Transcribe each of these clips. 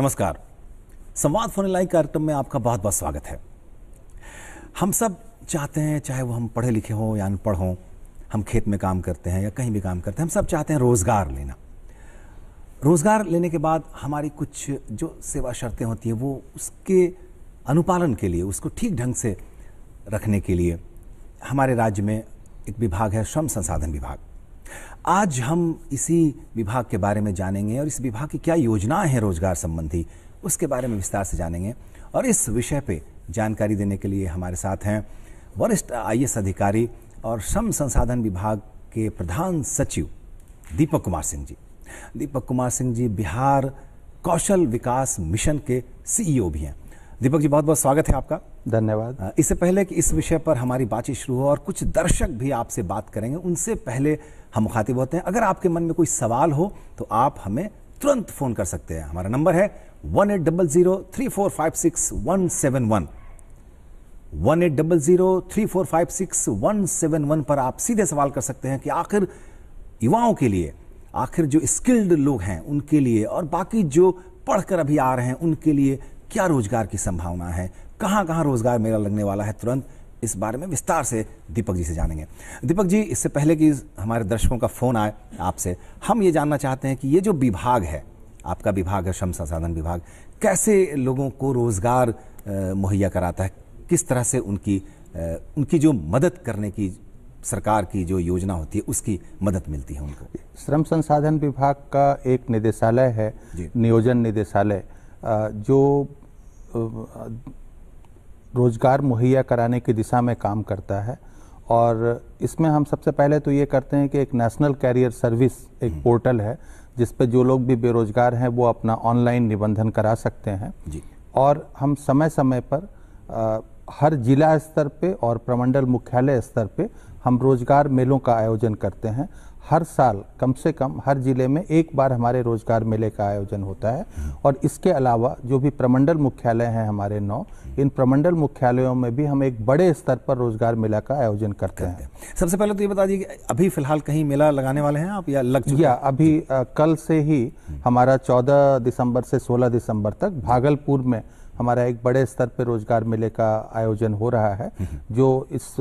नमस्कार संवाद phone live कार्यक्रम में आपका बहुत बहुत स्वागत है हम सब चाहते हैं चाहे वो हम पढ़े लिखे हों या अनपढ़ हों हम खेत में काम करते हैं या कहीं भी काम करते हैं हम सब चाहते हैं रोज़गार लेना रोज़गार लेने के बाद हमारी कुछ जो सेवा शर्तें होती हैं वो उसके अनुपालन के लिए उसको ठीक ढंग से रखने के लिए हमारे राज्य में एक विभाग है श्रम संसाधन विभाग आज हम इसी विभाग के बारे में जानेंगे और इस विभाग की क्या योजनाएं हैं रोजगार संबंधी उसके बारे में विस्तार से जानेंगे और इस विषय पे जानकारी देने के लिए हमारे साथ हैं वरिष्ठ आई अधिकारी और श्रम संसाधन विभाग के प्रधान सचिव दीपक कुमार सिंह जी दीपक कुमार सिंह जी बिहार कौशल विकास मिशन के सीईओ भी हैं दीपक जी बहुत बहुत स्वागत है आपका धन्यवाद इससे पहले कि इस विषय पर हमारी बातचीत शुरू हो और कुछ दर्शक भी आपसे बात करेंगे उनसे पहले हम मुखातिब होते हैं अगर आपके मन में कोई सवाल हो तो आप हमें तुरंत फ़ोन कर सकते हैं हमारा नंबर है one eight double zero three four five six one seven one one eight double zero three four five six one seven one पर आप सीधे सवाल कर सकते हैं कि आखिर युवाओं के लिए आखिर जो स्किल्ड लोग हैं उनके लिए और बाकी जो पढ़कर अभी आ रहे हैं उनके लिए क्या रोजगार की संभावना है कहां कहां रोजगार मेरा लगने वाला है तुरंत इस बारे में विस्तार से दीपक जी से जानेंगे दीपक जी इससे पहले कि हमारे दर्शकों का फ़ोन आए आपसे हम ये जानना चाहते हैं कि ये जो विभाग है आपका विभाग है श्रम संसाधन विभाग कैसे लोगों को रोज़गार मुहैया कराता है किस तरह से उनकी उनकी जो मदद करने की सरकार की जो योजना होती है उसकी मदद मिलती है उनको श्रम संसाधन विभाग का एक निदेशालय है नियोजन निदेशालय जो रोज़गार मुहैया कराने की दिशा में काम करता है और इसमें हम सबसे पहले तो ये करते हैं कि एक नेशनल कैरियर सर्विस एक हम्म। पोर्टल है जिस पर जो लोग भी बेरोजगार हैं वो अपना ऑनलाइन निबंधन करा सकते हैं जी। और हम समय समय पर आ, हर जिला स्तर पे और प्रमंडल मुख्यालय स्तर पे हम रोजगार मेलों का आयोजन करते हैं हर साल कम से कम हर जिले में एक बार हमारे रोजगार मेले का आयोजन होता है और इसके अलावा जो भी प्रमंडल मुख्यालय हैं हमारे नौ इन प्रमंडल मुख्यालयों में भी हम एक बड़े स्तर पर रोजगार मेला का आयोजन करते हैं।, हैं सबसे पहले तो ये बता दीजिए अभी फिलहाल कहीं मेला लगाने वाले हैं आप या लग या अभी आ, कल से ही हमारा चौदह दिसंबर से सोलह दिसंबर तक भागलपुर में हमारा एक बड़े स्तर पर रोजगार मेले का आयोजन हो रहा है हम्म। जो इस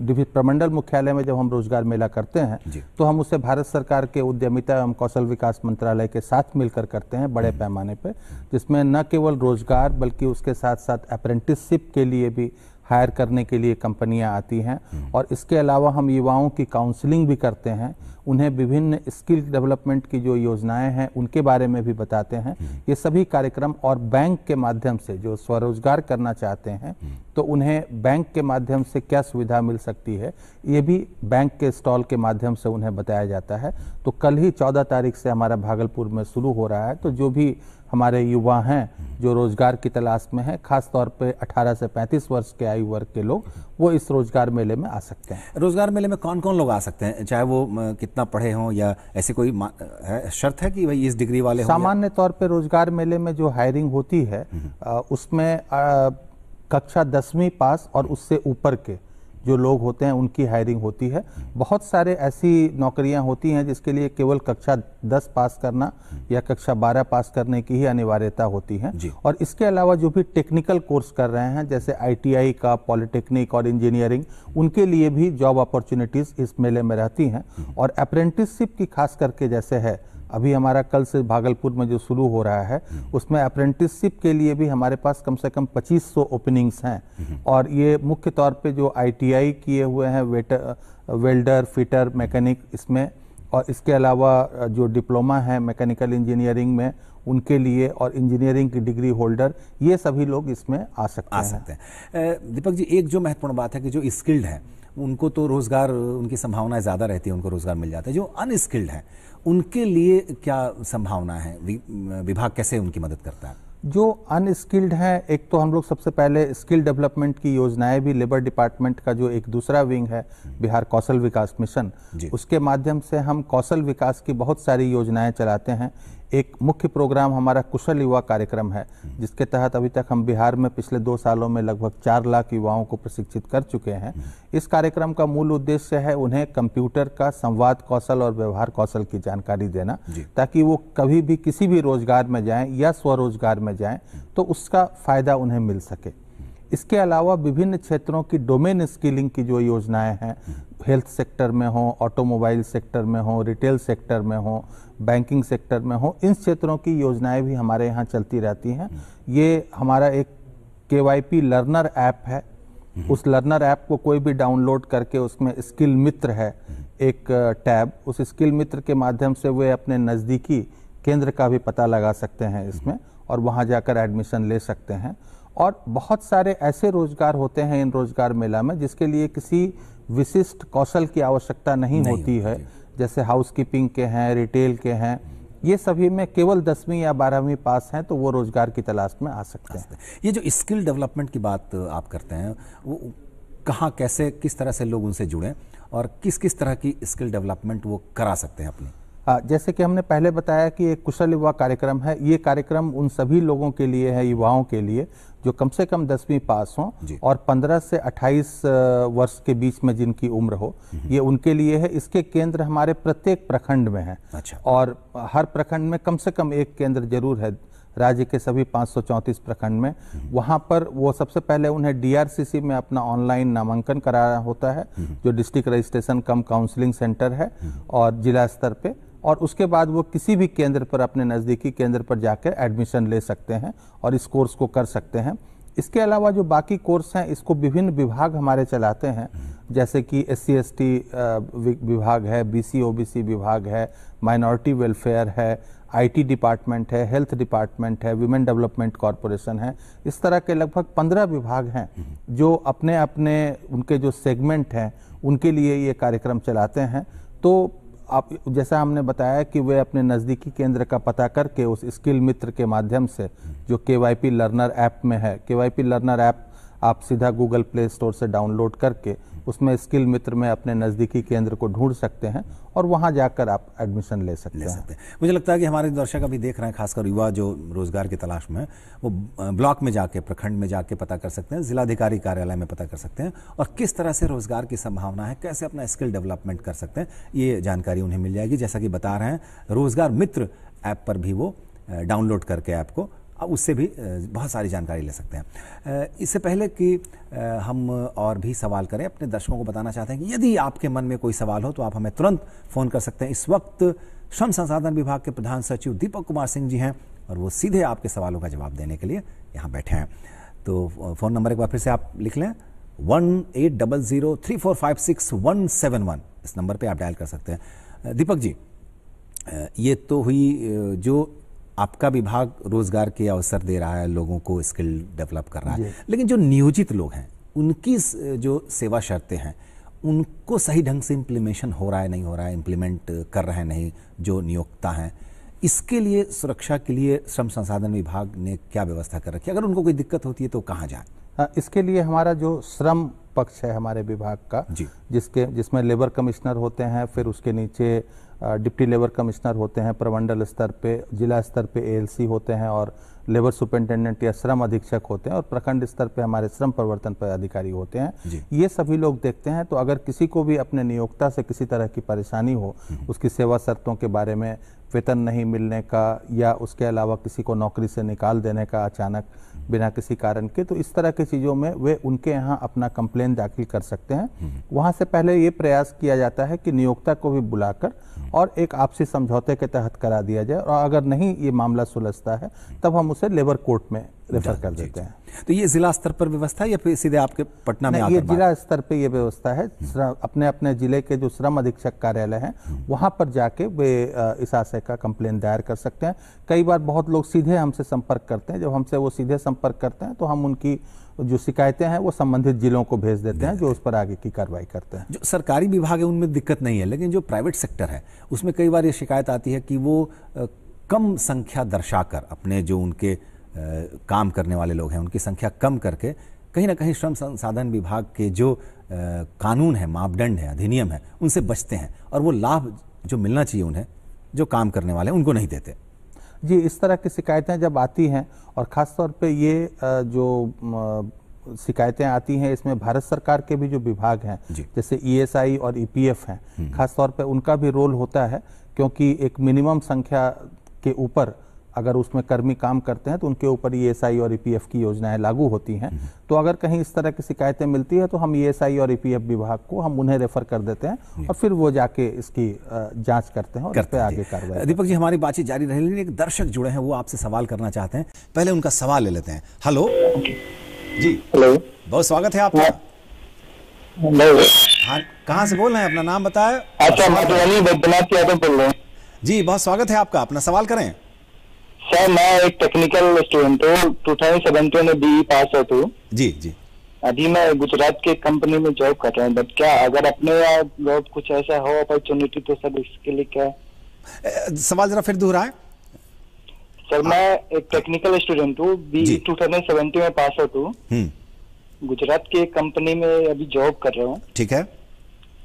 विभिन्न प्रमंडल मुख्यालय में जब हम रोजगार मेला करते हैं तो हम उसे भारत सरकार के उद्यमिता एवं कौशल विकास मंत्रालय के साथ मिलकर करते हैं बड़े हम्म। पैमाने पर जिसमें न केवल रोजगार बल्कि उसके साथ साथ अप्रेंटिसशिप के लिए भी हायर करने के लिए कंपनियां आती हैं हम्म। और इसके अलावा हम युवाओं की काउंसलिंग भी करते हैं उन्हें विभिन्न स्किल डेवलपमेंट की जो योजनाएं हैं उनके बारे में भी बताते हैं हम्म। ये सभी कार्यक्रम और बैंक के माध्यम से जो स्वरोजगार करना चाहते हैं हम्म। तो उन्हें बैंक के माध्यम से क्या सुविधा मिल सकती है ये भी बैंक के स्टॉल के माध्यम से उन्हें बताया जाता है तो कल ही चौदह तारीख से हमारा भागलपुर में शुरू हो रहा है तो जो भी हमारे युवा हैं जो रोजगार की तलाश में हैं खासतौर पे 18 से 35 वर्ष के आयु वर्ग के लोग वो इस रोजगार मेले में आ सकते हैं रोजगार मेले में कौन कौन लोग आ सकते हैं चाहे वो कितना पढ़े हों या ऐसे कोई है, शर्त है कि भाई इस डिग्री वाले सामान्य तौर पर रोजगार मेले में जो हायरिंग होती है हम्म। उसमें कक्षा दसवीं पास और उससे ऊपर के जो लोग होते हैं उनकी हायरिंग होती है बहुत सारे ऐसी नौकरियां होती हैं जिसके लिए केवल कक्षा 10 पास करना या कक्षा 12 पास करने की ही अनिवार्यता होती है और इसके अलावा जो भी टेक्निकल कोर्स कर रहे हैं जैसे आईटीआई का पॉलिटेक्निक और इंजीनियरिंग उनके लिए भी जॉब अपॉर्चुनिटीज़ इस मेले में रहती हैं और अप्रेंटिसशिप की खास करके जैसे है अभी हमारा कल से भागलपुर में जो शुरू हो रहा है हम्म। उसमें अप्रेंटिसशिप के लिए भी हमारे पास कम से कम 2500 ओपनिंग्स हैं हम्म। और ये मुख्य तौर पे जो आईटीआई किए हुए हैं वेटर वेल्डर फिटर मैकेनिक इसमें और इसके अलावा जो डिप्लोमा है मैकेनिकल इंजीनियरिंग में उनके लिए और इंजीनियरिंग की डिग्री होल्डर ये सभी लोग इसमें आ सकते आ हैं। सकते हैं दीपक जी एक जो महत्वपूर्ण बात है कि जो स्किल्ड है उनको तो रोज़गार उनकी संभावनाएं ज़्यादा रहती है उनको रोज़गार मिल जाता है जो अनस्किल्ड है उनके लिए क्या संभावना है विभाग कैसे उनकी मदद करता है जो अनस्किल्ड हैं एक तो हम लोग सबसे पहले स्किल डेवलपमेंट की योजनाएं भी लेबर डिपार्टमेंट का जो एक दूसरा विंग है बिहार कौशल विकास मिशन उसके माध्यम से हम कौशल विकास की बहुत सारी योजनाएं चलाते हैं एक मुख्य प्रोग्राम हमारा कुशल युवा कार्यक्रम है जिसके तहत अभी तक हम बिहार में पिछले दो सालों में लगभग चार लाख युवाओं को प्रशिक्षित कर चुके हैं इस कार्यक्रम का मूल उद्देश्य है उन्हें कंप्यूटर का संवाद कौशल और व्यवहार कौशल की जानकारी देना ताकि वो कभी भी किसी भी रोजगार में जाएं या स्वरोजगार में जाएं तो उसका फायदा उन्हें मिल सके इसके अलावा विभिन्न क्षेत्रों की डोमेन स्किलिंग की जो योजनाएं हैं हेल्थ सेक्टर में हो ऑटोमोबाइल सेक्टर में हो रिटेल सेक्टर में हो बैंकिंग सेक्टर में हो इन क्षेत्रों की योजनाएं भी हमारे यहाँ चलती रहती हैं ये हमारा एक के लर्नर ऐप है हम्म। उस लर्नर ऐप को कोई भी डाउनलोड करके उसमें स्किल मित्र है हम्म। एक टैब उस स्किल मित्र के माध्यम से वे अपने नज़दीकी केंद्र का भी पता लगा सकते हैं इसमें हम्म। और वहाँ जाकर एडमिशन ले सकते हैं और बहुत सारे ऐसे रोजगार होते हैं इन रोजगार मेला में जिसके लिए किसी विशिष्ट कौशल की आवश्यकता नहीं, नहीं होती है जैसे हाउसकीपिंग के हैं रिटेल के हैं ये सभी में केवल दसवीं या बारहवीं पास हैं तो वो रोजगार की तलाश में आ सकते हैं ये जो स्किल डेवलपमेंट की बात आप करते हैं वो कहाँ कैसे किस तरह से लोग उनसे जुड़ें और किस किस तरह की स्किल डेवलपमेंट वो करा सकते हैं अपनी जैसे कि हमने पहले बताया कि एक कुशल युवा कार्यक्रम है ये कार्यक्रम उन सभी लोगों के लिए है युवाओं के लिए जो कम से कम दसवीं पास हों और 15 से 28 वर्ष के बीच में जिनकी उम्र हो हम्म। ये उनके लिए है इसके केंद्र हमारे प्रत्येक प्रखंड में है अच्छा। और हर प्रखंड में कम से कम एक केंद्र जरूर है राज्य के सभी 534 प्रखंड में हम्म। वहाँ पर वो सबसे पहले उन्हें डीआरसीसी में अपना ऑनलाइन नामांकन कराना होता है हम्म। जो district registration cum counselling centre है और जिला स्तर पर और उसके बाद वो किसी भी केंद्र पर अपने नज़दीकी केंद्र पर जाकर एडमिशन ले सकते हैं और इस कोर्स को कर सकते हैं इसके अलावा जो बाकी कोर्स हैं इसको विभिन्न विभाग हमारे चलाते हैं जैसे कि एस सी विभाग है बी सी विभाग है माइनॉरिटी वेलफेयर है आईटी डिपार्टमेंट है हेल्थ डिपार्टमेंट है वीमेन डेवलपमेंट कॉरपोरेशन है इस तरह के लगभग पंद्रह विभाग हैं जो अपने अपने उनके जो सेगमेंट हैं उनके लिए ये कार्यक्रम चलाते हैं तो आप जैसा हमने बताया कि वे अपने नज़दीकी केंद्र का पता करके उस स्किल मित्र के माध्यम से जो के वाई पी लर्नर ऐप में है के वाई पी लर्नर ऐप आप सीधा गूगल प्ले स्टोर से डाउनलोड करके उसमें स्किल मित्र में अपने नज़दीकी केंद्र को ढूंढ सकते हैं और वहाँ जाकर आप एडमिशन ले सकते ले हैं सकते हैं मुझे लगता है कि हमारे दर्शक अभी देख रहे हैं खासकर युवा जो रोज़गार की तलाश में वो ब्लॉक में जाके प्रखंड में जाके पता कर सकते हैं जिलाधिकारी कार्यालय में पता कर सकते हैं और किस तरह से रोज़गार की संभावना है कैसे अपना स्किल डेवलपमेंट कर सकते हैं ये जानकारी उन्हें मिल जाएगी जैसा कि बता रहे हैं रोज़गार मित्र ऐप पर भी वो डाउनलोड करके ऐप को उससे भी बहुत सारी जानकारी ले सकते हैं इससे पहले कि हम और भी सवाल करें अपने दर्शकों को बताना चाहते हैं कि यदि आपके मन में कोई सवाल हो तो आप हमें तुरंत फ़ोन कर सकते हैं इस वक्त श्रम संसाधन विभाग के प्रधान सचिव दीपक कुमार सिंह जी हैं और वो सीधे आपके सवालों का जवाब देने के लिए यहाँ बैठे हैं तो फ़ोन नंबर एक बार फिर से आप लिख लें one eight double zero three four five six one seven one इस नंबर पे आप डायल कर सकते हैं दीपक जी ये तो हुई जो आपका विभाग रोजगार के अवसर दे रहा है लोगों को स्किल डेवलप कर रहा है लेकिन जो नियोजित लोग हैं उनकी जो सेवा शर्तें हैं उनको सही ढंग से इम्प्लीमेशन हो रहा है नहीं हो रहा है इम्प्लीमेंट कर रहे हैं नहीं जो नियोक्ता हैं इसके लिए सुरक्षा के लिए श्रम संसाधन विभाग ने क्या व्यवस्था कर रखी है अगर उनको कोई दिक्कत होती है तो कहाँ जाए हाँ, इसके लिए हमारा जो श्रम पक्ष है हमारे विभाग का जी जिसके जिसमें लेबर कमिश्नर होते हैं फिर उसके नीचे डिप्टी लेबर कमिश्नर होते हैं प्रमंडल स्तर पे जिला स्तर पे एएलसी होते हैं और लेबर सुपरिटेंडेंट या श्रम अधीक्षक होते हैं और प्रखंड स्तर पे हमारे श्रम परिवर्तन पदाधिकारी होते हैं ये सभी लोग देखते हैं तो अगर किसी को भी अपने नियोक्ता से किसी तरह की परेशानी हो हम्म। उसकी सेवा शर्तों के बारे में वेतन नहीं मिलने का या उसके अलावा किसी को नौकरी से निकाल देने का अचानक बिना किसी कारण के तो इस तरह की चीज़ों में वे उनके यहाँ अपना कंप्लेन दाखिल कर सकते हैं हम्म। वहाँ से पहले ये प्रयास किया जाता है कि नियोक्ता को भी बुलाकर हम्म। और एक आपसी समझौते के तहत करा दिया जाए और अगर नहीं ये मामला सुलझता है तब हम उसे लेबर कोर्ट में रेफर कर देते हैं तो ये जिला स्तर पर व्यवस्था है या फिर सीधे आपके पटना में ये जिला स्तर पे ये व्यवस्था है हम्म। अपने अपने जिले के जो श्रम अधीक्षक कार्यालय हैं हम्म। वहाँ पर जाके वे इस आशय का कंप्लेन दायर कर सकते हैं कई बार बहुत लोग सीधे हमसे संपर्क करते हैं जब हमसे वो सीधे संपर्क करते हैं तो हम उनकी जो शिकायतें हैं वो संबंधित जिलों को भेज देते हैं जो उस पर आगे की कार्रवाई करते हैं जो सरकारी विभाग है उनमें दिक्कत नहीं है लेकिन जो प्राइवेट सेक्टर है उसमें कई बार ये शिकायत आती है कि वो कम संख्या दर्शाकर अपने जो उनके काम करने वाले लोग हैं उनकी संख्या कम करके कहीं ना कहीं श्रम संसाधन विभाग के जो आ, कानून है मापदंड है अधिनियम है उनसे बचते हैं और वो लाभ जो मिलना चाहिए उन्हें जो काम करने वाले उनको नहीं देते जी इस तरह की शिकायतें जब आती हैं और ख़ासतौर पे ये जो शिकायतें आती हैं इसमें भारत सरकार के भी जो विभाग हैं जैसे ईएसआई e और ईपीएफ e हैं हम्म। खासतौर पे उनका भी रोल होता है क्योंकि एक मिनिमम संख्या के ऊपर अगर उसमें कर्मी काम करते हैं तो उनके ऊपर ई एस और ई की योजनाएं लागू होती हैं हम्म। तो अगर कहीं इस तरह की शिकायतें मिलती है तो हम ई और ई विभाग को हम उन्हें रेफर कर देते हैं और फिर वो जाके इसकी जांच करते हैं और करते आगे कार्रवाई दीपक जी हमारी बातचीत जारी रहे लेकिन एक दर्शक जुड़े हैं वो आपसे सवाल करना चाहते हैं पहले उनका सवाल ले लेते हैं हेलो जी हेलो बहुत स्वागत है आपका हाँ कहाँ से बोल रहे हैं अपना नाम बताया अच्छा, तो जी बहुत स्वागत है आपका अपना सवाल करें सर मैं एक टेक्निकल स्टूडेंट हूँ टू थाउजेंड सेवेंटीन में बी पास आउट हूँ जी जी अभी मैं गुजरात के कंपनी में जॉब कर रहा हूँ बट क्या अगर अपने जॉब कुछ ऐसा हो अपॉर्चुनिटी तो सर इसके लिए क्या सवाल जरा फिर दोहराए सर मैं एक टेक्निकल स्टूडेंट हूँ बी टू थाउजेंड सेवेंटीन में पास आउट हूँ गुजरात के कंपनी में अभी जॉब कर रहा हूँ ठीक है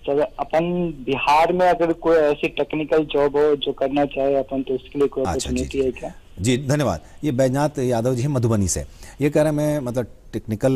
सर अपन बिहार में अगर कोई ऐसी टेक्निकल जॉब हो जो करना चाहे अपन तो उसके लिए कोई अपॉर्चुनिटी अच्छा, है क्या जी धन्यवाद ये बैजनाथ यादव जी हैं मधुबनी से ये कह रहे हैं मैं मतलब टेक्निकल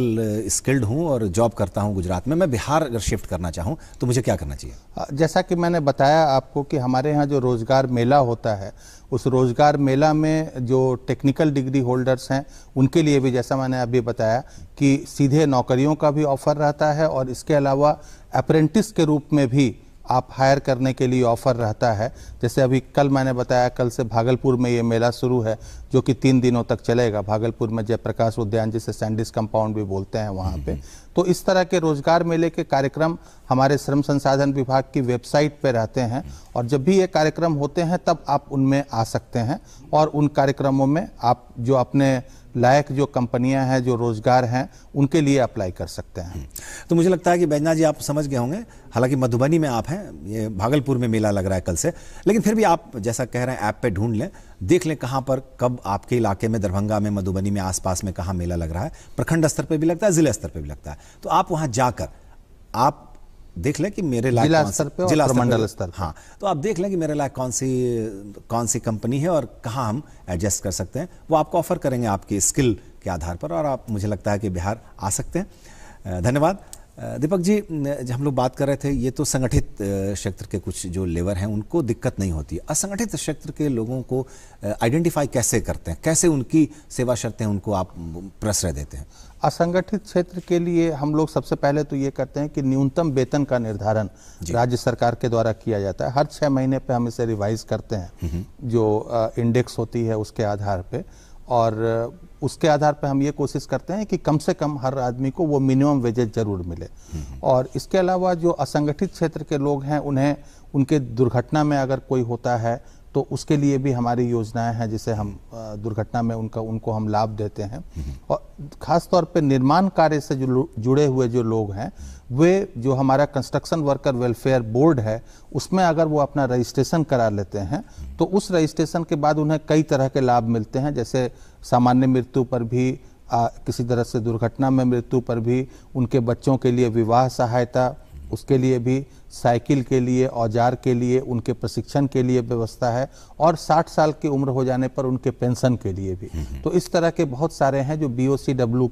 स्किल्ड हूँ और जॉब करता हूँ गुजरात में मैं बिहार अगर शिफ्ट करना चाहूँ तो मुझे क्या करना चाहिए जैसा कि मैंने बताया आपको कि हमारे यहाँ जो रोज़गार मेला होता है उस रोज़गार मेला में जो टेक्निकल डिग्री होल्डर्स हैं उनके लिए भी जैसा मैंने अभी बताया कि सीधे नौकरियों का भी ऑफर रहता है और इसके अलावा अप्रेंटिस के रूप में भी आप हायर करने के लिए ऑफ़र रहता है जैसे अभी कल मैंने बताया कल से भागलपुर में ये मेला शुरू है जो कि तीन दिनों तक चलेगा भागलपुर में जयप्रकाश उद्यान जिसे सैंडिस कंपाउंड भी बोलते हैं वहाँ पे हम्म। तो इस तरह के रोजगार मेले के कार्यक्रम हमारे श्रम संसाधन विभाग की वेबसाइट पे रहते हैं और जब भी ये कार्यक्रम होते हैं तब आप उनमें आ सकते हैं और उन कार्यक्रमों में आप जो अपने लायक जो कंपनियां हैं जो रोजगार हैं उनके लिए अप्लाई कर सकते हैं तो मुझे लगता है कि बैजना जी आप समझ गए होंगे हालांकि मधुबनी में आप हैं ये भागलपुर में मेला लग रहा है कल से लेकिन फिर भी आप जैसा कह रहे हैं ऐप पे ढूंढ लें देख लें कहाँ पर कब आपके इलाके में दरभंगा में मधुबनी में आसपास में कहाँ मेला लग रहा है प्रखंड स्तर पर भी लगता है जिला स्तर पर भी लगता है तो आप वहाँ जाकर आप देख लें कि मेरे लायक जिला स्तर पे जिला मंडल स्तर हाँ तो आप देख लें कि मेरे लायक कौन सी कौन सी कंपनी है और कहाँ हम एडजस्ट कर सकते हैं वो आपको ऑफर करेंगे आपके स्किल के आधार पर और आप मुझे लगता है कि बिहार आ सकते हैं धन्यवाद दीपक जी जब हम लोग बात कर रहे थे ये तो संगठित क्षेत्र के कुछ जो लेबर हैं उनको दिक्कत नहीं होती असंगठित क्षेत्र के लोगों को आइडेंटिफाई कैसे करते हैं कैसे उनकी सेवा शर्तें उनको आप प्रश्रय देते हैं असंगठित क्षेत्र के लिए हम लोग सबसे पहले तो ये करते हैं कि न्यूनतम वेतन का निर्धारण राज्य सरकार के द्वारा किया जाता है हर छः महीने पे हम इसे रिवाइज करते हैं जो इंडेक्स होती है उसके आधार पे और उसके आधार पर हम ये कोशिश करते हैं कि कम से कम हर आदमी को वो मिनिमम वेजेज जरूर मिले और इसके अलावा जो असंगठित क्षेत्र के लोग हैं उन्हें उनके दुर्घटना में अगर कोई होता है तो उसके लिए भी हमारी योजनाएं हैं जिसे हम दुर्घटना में उनका उनको हम लाभ देते हैं हम्म। और ख़ास तौर पे निर्माण कार्य से जो जुड़े हुए जो लोग हैं वे जो हमारा कंस्ट्रक्शन वर्कर वेलफेयर बोर्ड है उसमें अगर वो अपना रजिस्ट्रेशन करा लेते हैं तो उस रजिस्ट्रेशन के बाद उन्हें कई तरह के लाभ मिलते हैं जैसे सामान्य मृत्यु पर भी आ, किसी तरह से दुर्घटना में मृत्यु पर भी उनके बच्चों के लिए विवाह सहायता उसके लिए भी साइकिल के लिए औजार के लिए उनके प्रशिक्षण के लिए व्यवस्था है और 60 साल की उम्र हो जाने पर उनके पेंशन के लिए भी हम्म, हम्म। तो इस तरह के बहुत सारे हैं जो बी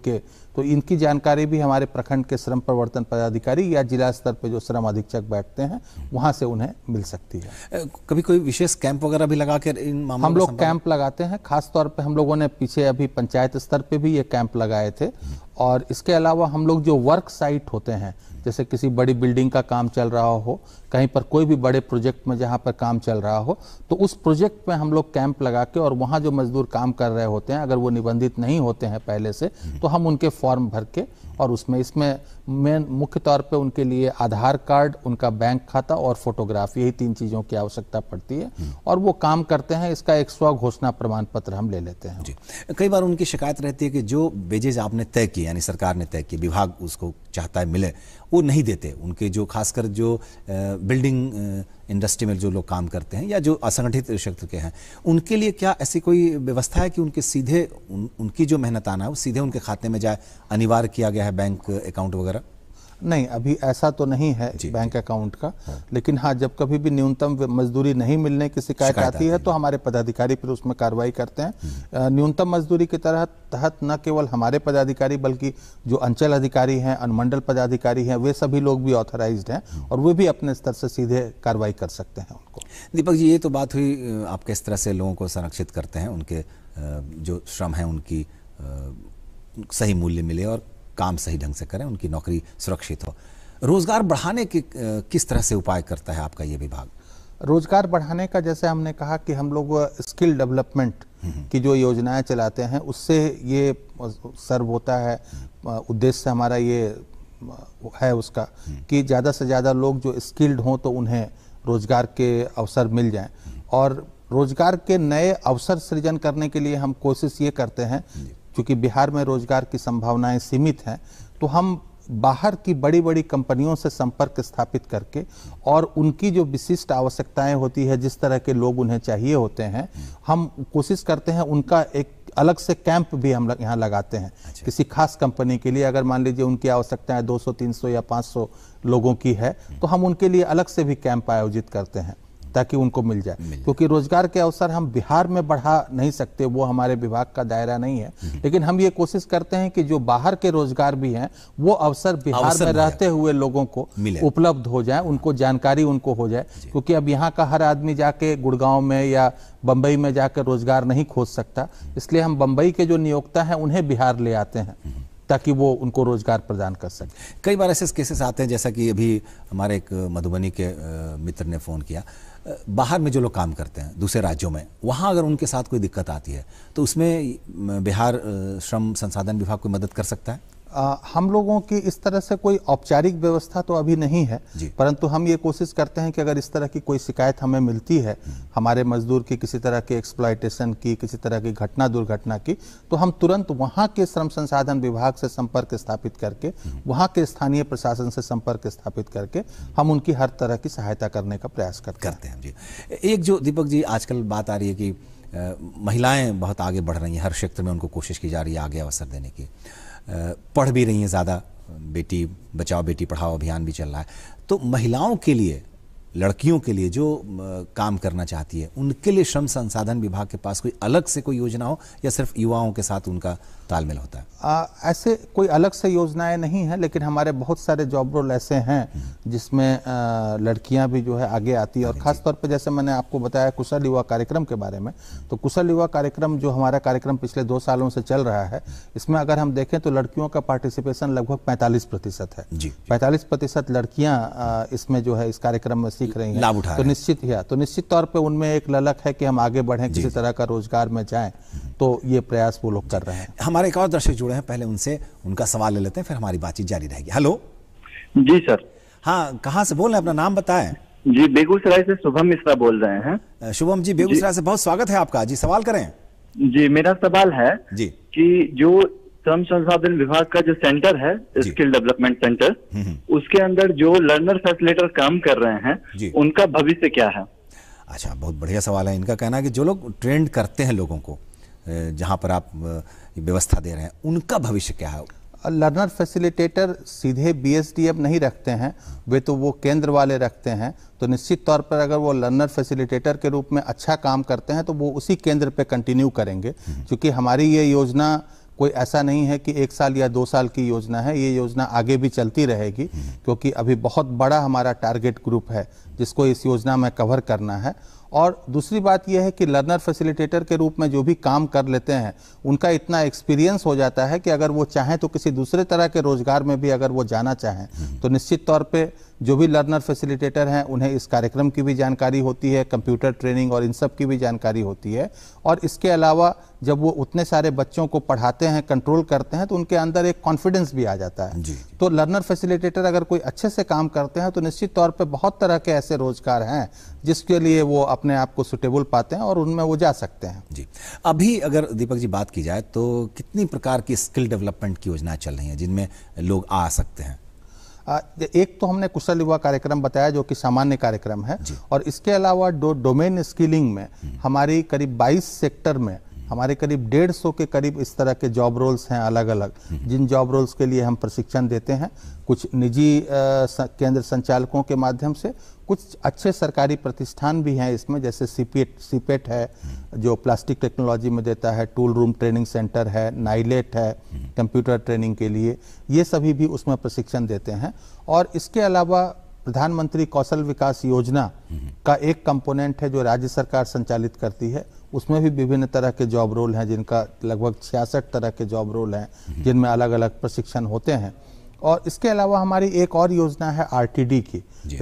के तो इनकी जानकारी भी हमारे प्रखंड के श्रम प्रवर्तन पदाधिकारी या जिला स्तर पर जो श्रम अधीक्षक बैठते हैं वहाँ से उन्हें मिल सकती है कभी कोई विशेष कैंप वगैरह भी लगा कर इन हम लोग कैंप लगाते हैं खासतौर पर हम लोगों ने पीछे अभी पंचायत स्तर पर भी ये कैंप लगाए थे हम्म। और इसके अलावा हम लोग जो वर्क साइट होते हैं जैसे किसी बड़ी बिल्डिंग का काम चल रहा हो कहीं पर कोई भी बड़े प्रोजेक्ट में जहाँ पर काम चल रहा हो तो उस प्रोजेक्ट में हम लोग कैंप लगा के और वहाँ जो मजदूर काम कर रहे होते हैं अगर वो निबंधित नहीं होते हैं पहले से तो हम उनके फॉर्म भर के और उसमें इसमें मेन मुख्य तौर पे उनके लिए आधार कार्ड उनका बैंक खाता और फोटोग्राफ यही तीन चीज़ों की आवश्यकता पड़ती है हम्म। और वो काम करते हैं इसका एक स्व घोषणा प्रमाण पत्र हम ले लेते हैं जी कई बार उनकी शिकायत रहती है कि जो बेजेज आपने तय किए यानी सरकार ने तय किए विभाग उसको चाहता है मिले वो नहीं देते उनके जो खासकर जो बिल्डिंग इंडस्ट्री में जो लोग काम करते हैं या जो असंगठित क्षेत्र के हैं उनके लिए क्या ऐसी कोई व्यवस्था है कि उनके सीधे उन, उनकी जो मेहनत आना है वो सीधे उनके खाते में जाए अनिवार्य किया गया है बैंक अकाउंट वगैरह नहीं अभी ऐसा तो नहीं है बैंक अकाउंट का हाँ। लेकिन हाँ जब कभी भी न्यूनतम मजदूरी नहीं मिलने की शिकायत आती है तो हमारे पदाधिकारी फिर उसमें कार्रवाई करते हैं हम्म। न्यूनतम मजदूरी के तरह तहत न केवल हमारे पदाधिकारी बल्कि जो अंचल अधिकारी हैं अनुमंडल पदाधिकारी हैं वे सभी लोग भी ऑथोराइज हैं हम्म। और वे भी अपने स्तर से सीधे कार्रवाई कर सकते हैं उनको दीपक जी ये तो बात हुई आप किस तरह से लोगों को संरक्षित करते हैं उनके जो श्रम है उनकी सही मूल्य मिले और काम सही ढंग से करें उनकी नौकरी सुरक्षित हो रोज़गार बढ़ाने के किस तरह से उपाय करता है आपका ये विभाग रोजगार बढ़ाने का जैसे हमने कहा कि हम लोग स्किल डेवलपमेंट हम्म। की जो योजनाएं चलाते हैं उससे ये सर्व होता है उद्देश्य हमारा ये है उसका हम्म। कि ज़्यादा से ज़्यादा लोग जो स्किल्ड हों तो उन्हें रोजगार के अवसर मिल जाएं हम्म। और रोजगार के नए अवसर सृजन करने के लिए हम कोशिश ये करते हैं क्योंकि बिहार में रोजगार की संभावनाएं सीमित हैं तो हम बाहर की बड़ी बड़ी कंपनियों से संपर्क स्थापित करके और उनकी जो विशिष्ट आवश्यकताएं होती है जिस तरह के लोग उन्हें चाहिए होते हैं हम कोशिश करते हैं उनका एक अलग से कैंप भी हम लग, यहाँ लगाते हैं अच्छा। किसी खास कंपनी के लिए अगर मान लीजिए उनकी आवश्यकताएं 200, 300 या 500 लोगों की है तो हम उनके लिए अलग से भी कैंप आयोजित करते हैं ताकि उनको मिल जाए क्योंकि रोजगार के अवसर हम बिहार में बढ़ा नहीं सकते वो हमारे विभाग का दायरा नहीं है हम्म। लेकिन हम ये कोशिश करते हैं कि जो बाहर के रोजगार भी हैं वो अवसर बिहार अवसर में रहते हुए लोगों को उपलब्ध हो जाए उनको जानकारी उनको हो जाए क्योंकि अब यहाँ का हर आदमी जाके गुड़गांव में या बम्बई में जाकर रोजगार नहीं खोज सकता हम्म। इसलिए हम बम्बई के जो नियोक्ता हैं उन्हें बिहार ले आते हैं हम्म। ताकि वो उनको रोजगार प्रदान कर सकें कई बार ऐसे केसेस आते हैं जैसा कि अभी हमारे एक मधुबनी के मित्र ने फ़ोन किया बाहर में जो लोग काम करते हैं दूसरे राज्यों में वहाँ अगर उनके साथ कोई दिक्कत आती है तो उसमें बिहार श्रम संसाधन विभाग कोई मदद कर सकता है आ, हम लोगों की इस तरह से कोई औपचारिक व्यवस्था तो अभी नहीं है परंतु हम ये कोशिश करते हैं कि अगर इस तरह की कोई शिकायत हमें मिलती है हमारे मजदूर की किसी तरह के एक्सप्लाइटेशन की किसी तरह की घटना दुर्घटना की तो हम तुरंत वहाँ के श्रम संसाधन विभाग से संपर्क स्थापित करके वहाँ के स्थानीय प्रशासन से संपर्क स्थापित करके हम उनकी हर तरह की सहायता करने का प्रयास करते, करते हैं जी एक जो दीपक जी आजकल बात आ रही है कि महिलाएं बहुत आगे बढ़ रही हैं हर क्षेत्र में उनको कोशिश की जा रही है आगे अवसर देने की पढ़ भी रही हैं ज़्यादा बेटी बचाओ बेटी पढ़ाओ अभियान भी चल रहा है तो महिलाओं के लिए लड़कियों के लिए जो काम करना चाहती है उनके लिए श्रम संसाधन विभाग के पास कोई अलग से कोई योजना हो या सिर्फ युवाओं के साथ उनका तालमेल होता है आ, ऐसे कोई अलग से योजनाएं नहीं है लेकिन हमारे बहुत सारे जॉब रोल ऐसे हैं हम्म। जिसमें लड़कियां भी जो है आगे आती है और हाँ खासतौर पर जैसे मैंने आपको बताया कुशल युवा कार्यक्रम के बारे में तो कुशल युवा कार्यक्रम जो हमारा कार्यक्रम पिछले दो सालों से चल रहा है इसमें अगर हम देखें तो लड़कियों का पार्टिसिपेशन लगभग पैंतालीस प्रतिशत है पैंतालीस प्रतिशत लड़कियाँ इसमें जो है इस कार्यक्रम में सीख रही लाभ उठा तो निश्चित ही तो निश्चित तौर पर उनमें एक ललक है कि हम आगे बढ़े किसी तरह का रोजगार में जाए तो ये प्रयास वो लोग कर रहे हैं हमारे एक और दर्शक जुड़े हैं पहले उनसे उनका सवाल ले लेते हैं फिर हमारी बातचीत जारी रहेगी हेलो जी सर हाँ कहाँ से बोल रहे हैं अपना नाम बताएं जी बेगूसराय से शुभम मिश्रा बोल रहे हैं शुभम जी बेगूसराय से बहुत स्वागत है आपका जी सवाल करें जी मेरा सवाल है जी कि जो श्रम संसाधन विभाग का जो सेंटर है स्किल डेवलपमेंट सेंटर हम्म, हम्म। उसके अंदर जो लर्नर फैसिलेटर काम कर रहे हैं उनका भविष्य क्या है अच्छा बहुत बढ़िया सवाल है इनका कहना है कि जो लोग ट्रेंड करते हैं लोगों को जहाँ पर आप व्यवस्था दे रहे हैं उनका भविष्य क्या है लर्नर फैसिलिटेटर सीधे बी नहीं रखते हैं वे तो वो केंद्र वाले रखते हैं तो निश्चित तौर पर अगर वो लर्नर फैसिलिटेटर के रूप में अच्छा काम करते हैं तो वो उसी केंद्र पे कंटिन्यू करेंगे हम्म। क्योंकि हमारी ये योजना कोई ऐसा नहीं है कि एक साल या दो साल की योजना है ये योजना आगे भी चलती रहेगी क्योंकि अभी बहुत बड़ा हमारा टारगेट ग्रुप है जिसको इस योजना में कवर करना है और दूसरी बात यह है कि लर्नर फैसिलिटेटर के रूप में जो भी काम कर लेते हैं उनका इतना एक्सपीरियंस हो जाता है कि अगर वो चाहें तो किसी दूसरे तरह के रोजगार में भी अगर वो जाना चाहें तो निश्चित तौर पर जो भी लर्नर फैसिलिटेटर हैं उन्हें इस कार्यक्रम की भी जानकारी होती है कंप्यूटर ट्रेनिंग और इन सब की भी जानकारी होती है और इसके अलावा जब वो उतने सारे बच्चों को पढ़ाते हैं कंट्रोल करते हैं तो उनके अंदर एक कॉन्फिडेंस भी आ जाता है तो लर्नर फैसिलिटेटर अगर कोई अच्छे से काम करते हैं तो निश्चित तौर पर बहुत तरह के ऐसे रोजगार हैं जिसके लिए वो अपने आप को सुटेबल पाते हैं और उनमें वो जा सकते हैं जी अभी अगर दीपक जी बात की जाए तो कितनी प्रकार की स्किल डेवलपमेंट की योजनाएं चल रही हैं जिनमें लोग आ सकते हैं एक तो हमने कुशल युवा कार्यक्रम बताया जो कि सामान्य कार्यक्रम है और इसके अलावा डोमेन स्किलिंग में हम्म। हमारी करीब 22 सेक्टर में हमारे करीब डेढ़ सौ के करीब इस तरह के जॉब रोल्स हैं अलग अलग हम्म। जिन जॉब रोल्स के लिए हम प्रशिक्षण देते हैं कुछ निजी केंद्र संचालकों के माध्यम से कुछ अच्छे सरकारी प्रतिष्ठान भी हैं इसमें जैसे सीपेट सीपेट e e है हम्म। जो प्लास्टिक टेक्नोलॉजी में देता है टूल रूम ट्रेनिंग सेंटर है नाइलेट है कंप्यूटर हम्म। ट्रेनिंग के लिए ये सभी भी उसमें प्रशिक्षण देते हैं और इसके अलावा प्रधानमंत्री कौशल विकास योजना का एक कंपोनेंट है जो राज्य सरकार संचालित करती है उसमें भी विभिन्न तरह के जॉब रोल हैं जिनका लगभग छियासठ तरह के जॉब रोल हैं जिनमें अलग अलग प्रशिक्षण होते हैं और इसके अलावा हमारी एक और योजना है आर की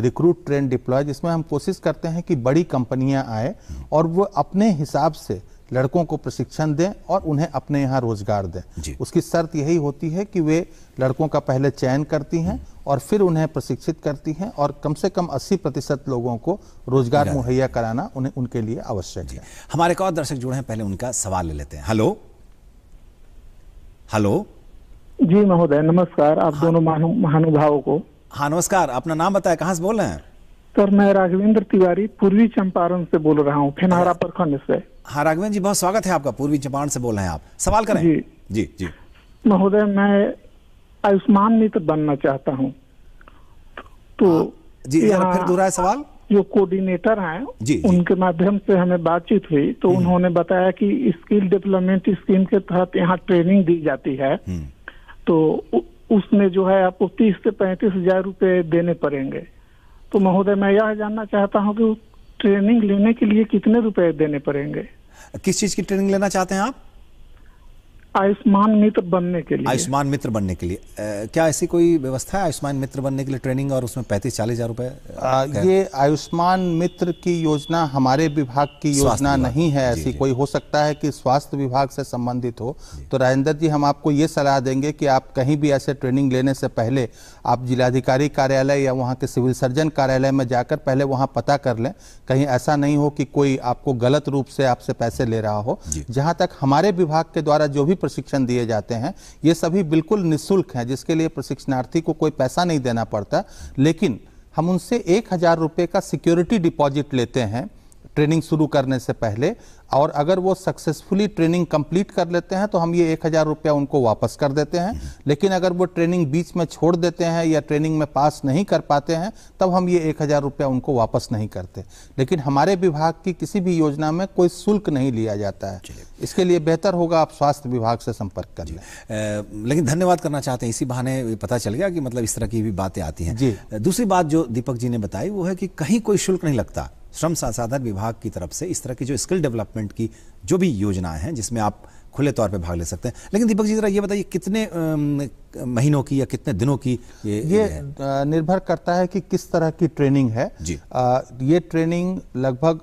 रिक्रूट ट्रेन डिप्लॉय जिसमें हम कोशिश करते हैं कि बड़ी कंपनियां आए और वो अपने हिसाब से लड़कों को प्रशिक्षण दें और उन्हें अपने यहाँ रोजगार दें उसकी शर्त यही होती है कि वे लड़कों का पहले चयन करती हैं हम्म। और फिर उन्हें प्रशिक्षित करती हैं और कम से कम 80 प्रतिशत लोगों को रोजगार मुहैया कराना उन्हें उनके लिए आवश्यक है हमारे एक और दर्शक जुड़े हैं पहले उनका सवाल ले लेते हैं हेलो हेलो जी महोदय नमस्कार आप हाँ। दोनों महानुभावों को हाँ नमस्कार अपना नाम बताए कहाँ से बोल रहे हैं सर मैं राघवेंद्र तिवारी पूर्वी चंपारण से बोल रहा हूँ फेनहारा प्रखंड से हाँ राघवेंद्र जी बहुत स्वागत है आपका पूर्वी चंपारण से बोल रहे हैं आप सवाल करें जी जी जी महोदय मैं आयुष्मान मित्र बनना चाहता हूँ तो हाँ। जी फिर है सवाल जो कोऑर्डिनेटर हैं उनके माध्यम से हमें बातचीत हुई तो हम्म। उन्होंने बताया कि स्किल डेवलपमेंट स्कीम के तहत यहाँ ट्रेनिंग दी जाती है हम्म। तो उसमें जो है आपको तीस से पैंतीस हजार रूपए देने पड़ेंगे तो महोदय मैं यह जानना चाहता हूँ कि ट्रेनिंग लेने के लिए कितने रुपए देने पड़ेंगे किस चीज की ट्रेनिंग लेना चाहते हैं आप आयुष्मान मित्र बनने के लिए आयुष्मान मित्र बनने के लिए आ, क्या ऐसी कोई व्यवस्था है आयुष्मान मित्र बनने के लिए ट्रेनिंग और उसमें पैंतीस चालीस हजार रुपए ये आयुष्मान मित्र की योजना हमारे विभाग की योजना नहीं है ऐसी जी, जी, कोई हो सकता है कि स्वास्थ्य विभाग से संबंधित हो तो राजेंद्र जी हम आपको ये सलाह देंगे कि आप कहीं भी ऐसे ट्रेनिंग लेने से पहले आप जिलाधिकारी कार्यालय या वहाँ के सिविल सर्जन कार्यालय में जाकर पहले वहाँ पता कर लें कहीं ऐसा नहीं हो कि कोई आपको गलत रूप से आपसे पैसे ले रहा हो जहाँ तक हमारे विभाग के द्वारा जो भी प्रशिक्षण दिए जाते हैं ये सभी बिल्कुल निःशुल्क हैं जिसके लिए प्रशिक्षणार्थी को कोई पैसा नहीं देना पड़ता लेकिन हम उनसे एक हज़ार रुपये का सिक्योरिटी डिपॉजिट लेते हैं ट्रेनिंग शुरू करने से पहले और अगर वो सक्सेसफुली ट्रेनिंग कंप्लीट कर लेते हैं तो हम ये एक हज़ार रुपया उनको वापस कर देते हैं लेकिन अगर वो ट्रेनिंग बीच में छोड़ देते हैं या ट्रेनिंग में पास नहीं कर पाते हैं तब हम ये एक हज़ार रुपया उनको वापस नहीं करते लेकिन हमारे विभाग की किसी भी योजना में कोई शुल्क नहीं लिया जाता है इसके लिए बेहतर होगा आप स्वास्थ्य विभाग से संपर्क कर लें लेकिन धन्यवाद करना चाहते हैं इसी बहाने पता चल गया कि मतलब इस तरह की भी बातें आती हैं जी दूसरी बात जो दीपक जी ने बताई वो है कि कहीं कोई शुल्क नहीं लगता श्रम संसाधन विभाग की तरफ से इस तरह की जो स्किल डेवलपमेंट की जो भी योजनाएं हैं जिसमें आप खुले तौर पे भाग ले सकते हैं लेकिन दीपक जी जरा ये बताइए कितने महीनों की या कितने दिनों की ये, ये निर्भर करता है कि किस तरह की ट्रेनिंग है जी आ, ये ट्रेनिंग लगभग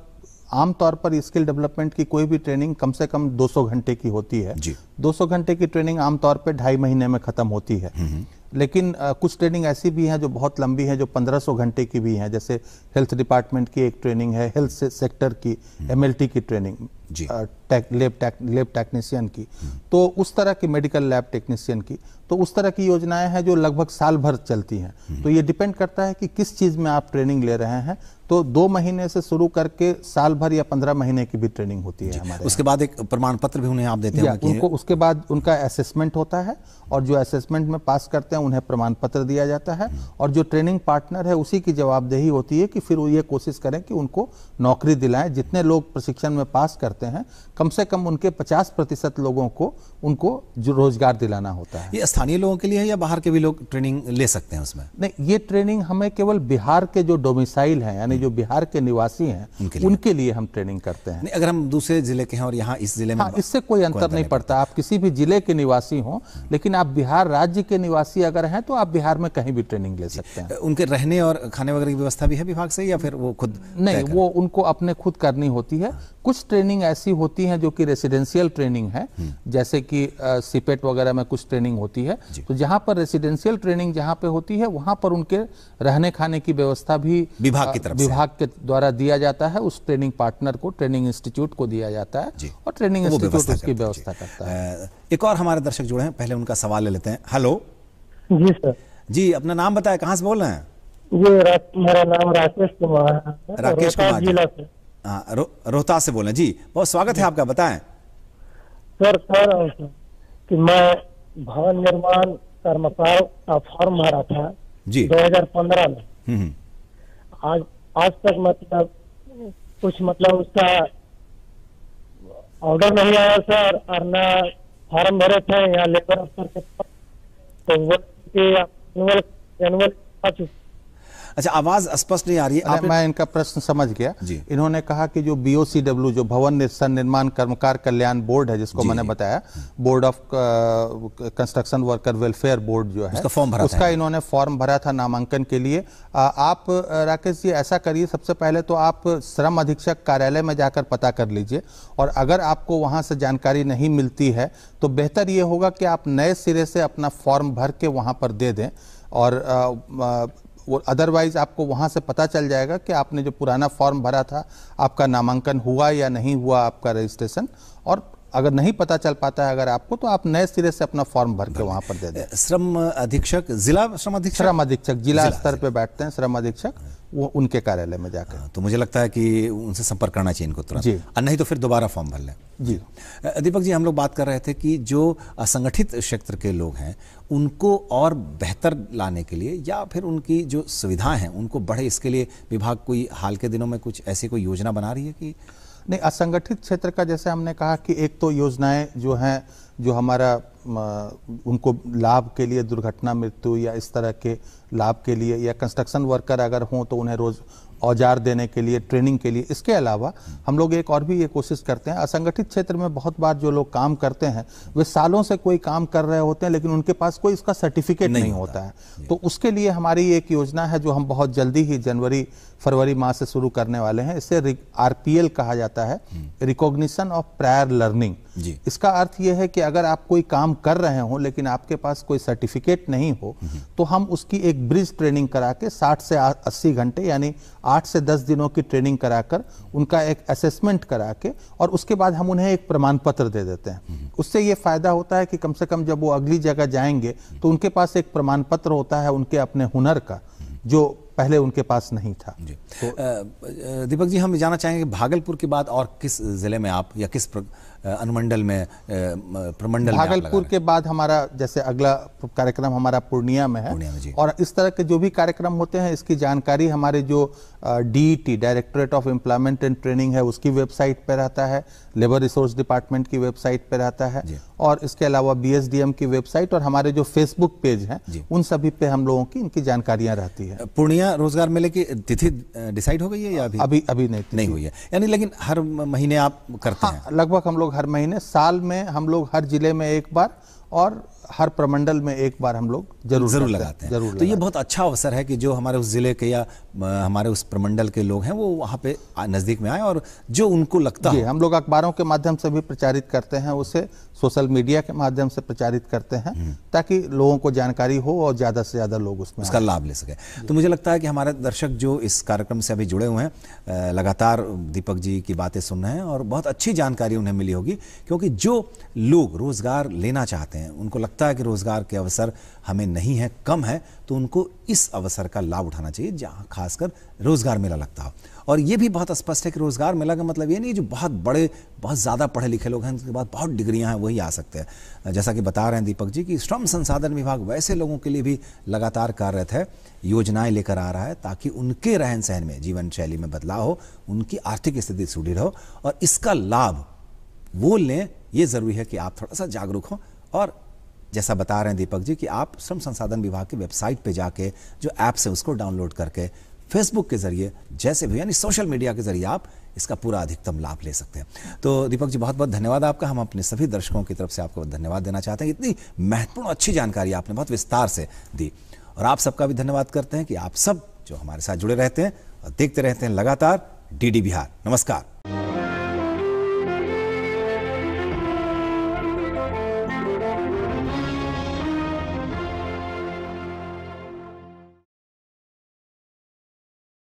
आमतौर पर स्किल डेवलपमेंट की कोई भी ट्रेनिंग कम से कम 200 घंटे की होती है जी 200 घंटे की ट्रेनिंग आमतौर पर ढाई महीने में खत्म होती है हम्म, हम्म। लेकिन आ, कुछ ट्रेनिंग ऐसी भी हैं जो बहुत लंबी हैं जो 1500 घंटे की भी हैं जैसे हेल्थ डिपार्टमेंट की एक ट्रेनिंग है हेल्थ से, सेक्टर की हम्म। एमएलटी की training tech, lab tech, lab technician की हम्म। तो उस तरह की मेडिकल लैब टेक्नीशियन की तो उस तरह की योजनाएं हैं जो लगभग साल भर चलती हैं हम्म। तो ये डिपेंड करता है कि किस चीज़ में आप ट्रेनिंग ले रहे हैं तो दो महीने से शुरू करके साल भर या पंद्रह महीने की भी ट्रेनिंग होती है हमारे उसके बाद एक प्रमाण पत्र भी उन्हें आप देते हैं उनको उसके बाद उनका असेसमेंट होता है और जो असेसमेंट में पास करते हैं उन्हें प्रमाण पत्र दिया जाता है हम्म। और जो ट्रेनिंग पार्टनर है उसी की जवाबदेही होती है कि फिर वो ये कोशिश करें कि उनको नौकरी दिलाएं जितने लोग प्रशिक्षण में पास करते हैं कम से कम उनके पचास प्रतिशत लोगों को उनको जो रोजगार दिलाना होता है ये स्थानीय लोगों के लिए है या बाहर के भी लोग ट्रेनिंग ले सकते हैं उसमें नहीं ये ट्रेनिंग हमें केवल बिहार के जो डोमिसाइल हैं यानी हम्म। जो बिहार के निवासी हैं उनके लिए, उनके लिए हम ट्रेनिंग करते हैं नहीं अगर हम दूसरे जिले के हैं और यहाँ इस जिले में हाँ, इससे कोई अंतर नहीं, नहीं पड़ता आप किसी भी जिले के निवासी हों लेकिन आप बिहार राज्य के निवासी अगर हैं तो आप बिहार में कहीं भी ट्रेनिंग ले सकते हैं उनके रहने और खाने वगैरह की व्यवस्था भी है विभाग से या फिर वो खुद नहीं वो उनको अपने खुद करनी होती है हाँ। कुछ ट्रेनिंग ऐसी होती है जो कि रेसिडेंशियल ट्रेनिंग है हम्म। जैसे कि सीपेट e वगैरह में कुछ ट्रेनिंग होती है तो जहां पर रेसिडेंशियल ट्रेनिंग जहां पे होती है वहां पर उनके रहने खाने की व्यवस्था भी विभाग की तरफ विभाग के द्वारा दिया जाता है उस ट्रेनिंग पार्टनर को ट्रेनिंग इंस्टीट्यूट को दिया जाता है और ट्रेनिंग तो इंस्टीट्यूट उसकी व्यवस्था करता है एक और हमारे दर्शक जुड़े हैं पहले उनका सवाल ले लेते हैं हेलो जी सर जी अपना नाम बताए कहाँ से बोल रहे हैं ये मेरा नाम राकेश कुमार राकेश कुमार जिला से हाँ, रोहतास से बोले जी बहुत स्वागत है आपका बताएं सर कह रहा हूँ कि मैं भवन निर्माण कर्मकार का फॉर्म भरा था जी 2015 में हम्म, हम्म। आज आज तक मतलब कुछ मतलब उसका ऑर्डर नहीं आया सर और न फॉर्म भरे थे यहाँ लेबर अफसर के पास तो वो एनुअल एनुअल अच्छा आवाज स्पष्ट नहीं आ रही है मैं इनका प्रश्न समझ गया इन्होंने कहा कि जो बीओसीडब्ल्यू जो भवन निर्माण कर्मकार कल्याण बोर्ड है जिसको मैंने बताया board of construction worker welfare board जो है फॉर्म भरा उसका इन्होंने फॉर्म भरा था नामांकन के लिए आप राकेश जी ऐसा करिए सबसे पहले तो आप श्रम अधीक्षक कार्यालय में जाकर पता कर लीजिए और अगर आपको वहां से जानकारी नहीं मिलती है तो बेहतर ये होगा कि आप नए सिरे से अपना फॉर्म भर के वहाँ पर दे दें और वो अदरवाइज आपको वहाँ से पता चल जाएगा कि आपने जो पुराना फॉर्म भरा था आपका नामांकन हुआ या नहीं हुआ आपका रजिस्ट्रेशन और अगर नहीं पता चल पाता है अगर आपको तो आप नए सिरे से अपना फॉर्म भर के वहां पर दे दें श्रम अधीक्षक जिला श्रम अधीक्षक श्रम अधीक्षक जिला, स्तर पर बैठते हैं श्रम अधीक्षक वो उनके कार्यालय में जाकर हाँ, तो मुझे लगता है कि उनसे संपर्क करना चाहिए इनको तुरंत और नहीं तो फिर दोबारा फॉर्म भर लें जी दीपक जी हम लोग बात कर रहे थे कि जो असंगठित क्षेत्र के लोग हैं उनको और बेहतर लाने के लिए या फिर उनकी जो सुविधाएं हैं उनको बढ़े इसके लिए विभाग कोई हाल के दिनों में कुछ ऐसी कोई योजना बना रही है कि नहीं असंगठित क्षेत्र का जैसे हमने कहा कि एक तो योजनाएं जो हैं जो हमारा उनको लाभ के लिए दुर्घटना मृत्यु या इस तरह के लाभ के लिए या कंस्ट्रक्शन वर्कर अगर हों तो उन्हें रोज़ औजार देने के लिए ट्रेनिंग के लिए इसके अलावा हम लोग एक और भी ये कोशिश करते हैं असंगठित क्षेत्र में बहुत बार जो लोग काम करते हैं वे सालों से कोई काम कर रहे होते हैं लेकिन उनके पास कोई इसका सर्टिफिकेट नहीं, नहीं होता है तो उसके लिए हमारी एक योजना है जो हम बहुत जल्दी ही जनवरी फरवरी माह से शुरू करने वाले हैं इसे आरपीएल कहा जाता है रिकॉग्निशन ऑफ प्रायर लर्निंग इसका अर्थ यह है कि अगर आप कोई काम कर रहे हो लेकिन आपके पास कोई सर्टिफिकेट नहीं हो हम्म। तो हम उसकी एक ब्रिज ट्रेनिंग करा के साठ से अस्सी घंटे यानी आठ से दस दिनों की ट्रेनिंग कराकर उनका एक असेसमेंट करा के और उसके बाद हम उन्हें एक प्रमाण पत्र दे देते हैं हम्म। उससे ये फायदा होता है कि कम से कम जब वो अगली जगह जाएंगे तो उनके पास एक प्रमाण पत्र होता है उनके अपने हुनर का हम्म। जो पहले उनके पास नहीं था जी तो दीपक जी हम जाना चाहेंगे भागलपुर के बाद और किस ज़िले में आप या किस अनुमंडल में प्रमंडल भागलपुर के बाद हमारा जैसे अगला कार्यक्रम हमारा पूर्णिया में है पूर्णिया में जी। और इस तरह के जो भी कार्यक्रम होते हैं इसकी जानकारी हमारे जो D directorate of employment and training है उसकी वेबसाइट पर रहता है लेबर रिसोर्स डिपार्टमेंट की वेबसाइट पर रहता है और इसके अलावा बीएसडीएम की वेबसाइट और हमारे जो फेसबुक पेज हैं उन सभी पे हम लोगों की इनकी जानकारियां रहती है पूर्णिया रोजगार मेले की तिथि डिसाइड हो गई है या अभी अभी अभी नहीं नहीं हुई है यानी लेकिन हर महीने आप करते हाँ, हैं लगभग हम लोग हर महीने साल में हम लोग हर जिले में एक बार और हर प्रमंडल में एक बार हम लोग जरूर जरूर लगाते हैं जरूर तो ये बहुत अच्छा अवसर है कि जो हमारे उस ज़िले के या हमारे उस प्रमंडल के लोग हैं वो वहाँ पे नज़दीक में आए और जो उनको लगता है हम लोग अखबारों के माध्यम से भी प्रचारित करते हैं उसे सोशल मीडिया के माध्यम से प्रचारित करते हैं हम्म। ताकि लोगों को जानकारी हो और ज़्यादा से ज़्यादा लोग उसमें उसका लाभ ले सके तो मुझे लगता है कि हमारे दर्शक जो इस कार्यक्रम से अभी जुड़े हुए हैं लगातार दीपक जी की बातें सुन रहे हैं और बहुत अच्छी जानकारी उन्हें मिली होगी क्योंकि जो लोग रोज़गार लेना चाहते हैं उनको लगता लगता है कि रोज़गार के अवसर हमें नहीं है कम है तो उनको इस अवसर का लाभ उठाना चाहिए जहाँ खासकर रोज़गार मेला लगता हो और ये भी बहुत स्पष्ट है कि रोज़गार मेला का मतलब ये नहीं जो बहुत बड़े बहुत ज़्यादा पढ़े लिखे लोग हैं उनके बाद बहुत डिग्रियाँ हैं वही आ सकते हैं जैसा कि बता रहे हैं दीपक जी कि श्रम संसाधन विभाग वैसे लोगों के लिए भी लगातार कार्यरत है योजनाएं लेकर आ रहा है ताकि उनके रहन सहन में जीवन शैली में बदलाव हो उनकी आर्थिक स्थिति सुदृढ़ हो और इसका लाभ वो लें ये ज़रूरी है कि आप थोड़ा सा जागरूक हों और जैसा बता रहे हैं दीपक जी कि आप श्रम संसाधन विभाग की वेबसाइट पे जाके जो ऐप्स है उसको डाउनलोड करके फेसबुक के जरिए जैसे भी यानी सोशल मीडिया के जरिए आप इसका पूरा अधिकतम लाभ ले सकते हैं तो दीपक जी बहुत बहुत धन्यवाद आपका हम अपने सभी दर्शकों की तरफ से आपको धन्यवाद देना चाहते हैं इतनी महत्वपूर्ण अच्छी जानकारी आपने बहुत विस्तार से दी और आप सबका भी धन्यवाद करते हैं कि आप सब जो हमारे साथ जुड़े रहते हैं और देखते रहते हैं लगातार डी बिहार नमस्कार